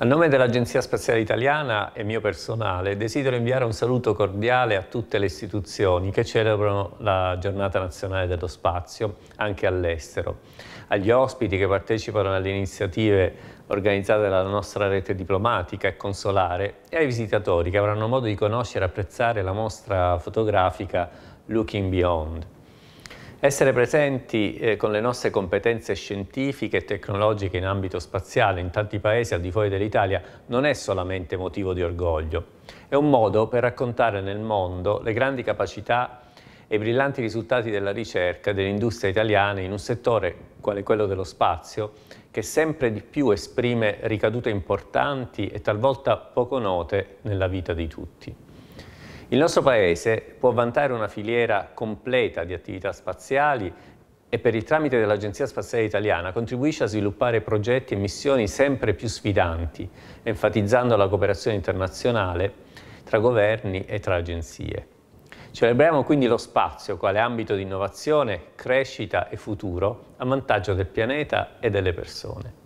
A nome dell'Agenzia Spaziale Italiana e mio personale desidero inviare un saluto cordiale a tutte le istituzioni che celebrano la Giornata Nazionale dello Spazio anche all'estero, agli ospiti che partecipano alle iniziative organizzate dalla nostra rete diplomatica e consolare e ai visitatori che avranno modo di conoscere e apprezzare la mostra fotografica Looking Beyond. Essere presenti eh, con le nostre competenze scientifiche e tecnologiche in ambito spaziale in tanti paesi al di fuori dell'Italia non è solamente motivo di orgoglio, è un modo per raccontare nel mondo le grandi capacità e i brillanti risultati della ricerca dell'industria italiana in un settore, quale quello dello spazio, che sempre di più esprime ricadute importanti e talvolta poco note nella vita di tutti. Il nostro Paese può vantare una filiera completa di attività spaziali e per il tramite dell'Agenzia Spaziale Italiana contribuisce a sviluppare progetti e missioni sempre più sfidanti, enfatizzando la cooperazione internazionale tra governi e tra agenzie. Celebriamo quindi lo spazio quale ambito di innovazione, crescita e futuro a vantaggio del pianeta e delle persone.